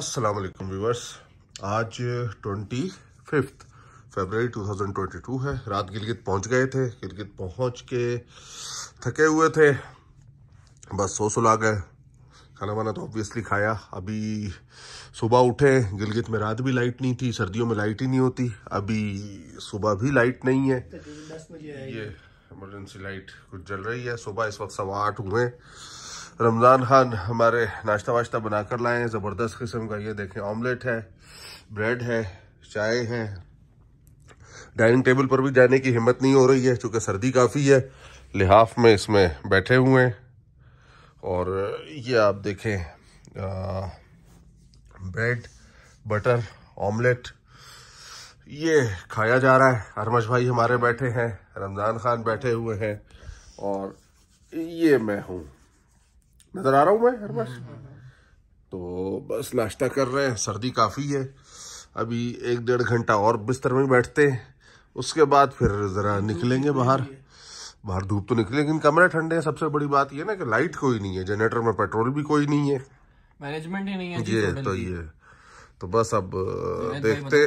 अस्सलाम वालेकुम व्यूवर्स आज ट्वेंटी फिफ्थ फेबररी टू है रात गिलगित पहुंच गए थे गिलगित पहुंच के थके हुए थे बस सो सुला गए खाना वाना तो ऑब्वियसली खाया अभी सुबह उठे गिलगित में रात भी लाइट नहीं थी सर्दियों में लाइट ही नहीं होती अभी सुबह भी लाइट नहीं है ये इमरजेंसी लाइट कुछ जल रही है सुबह इस वक्त सवा आठ हुए रमज़ान खान हमारे नाश्ता वाश्ता बना कर लाए हैं ज़बरदस्त किस्म का ये देखें ऑमलेट है ब्रेड है चाय है डाइनिंग टेबल पर भी जाने की हिम्मत नहीं हो रही है चूंकि सर्दी काफ़ी है लिहाफ में इसमें बैठे हुए हैं और ये आप देखें ब्रेड बटर ऑमलेट ये खाया जा रहा है हरमश भाई हमारे बैठे हैं रमज़ान खान बैठे हुए हैं और ये मैं हूँ नज़र आ रहा हूँ मैं हर बस हम्म, हम्म, हम्म। तो बस नाश्ता कर रहे हैं सर्दी काफ़ी है अभी एक डेढ़ घंटा और बिस्तर में बैठते हैं उसके बाद फिर ज़रा तो निकलेंगे बाहर बाहर धूप तो निकले लेकिन कमरे ठंडे हैं सबसे बड़ी बात ये ना कि लाइट कोई नहीं है जनरेटर में पेट्रोल भी कोई नहीं है मैनेजमेंट ही नहीं है ये तो, तो ये तो बस अब तो देखते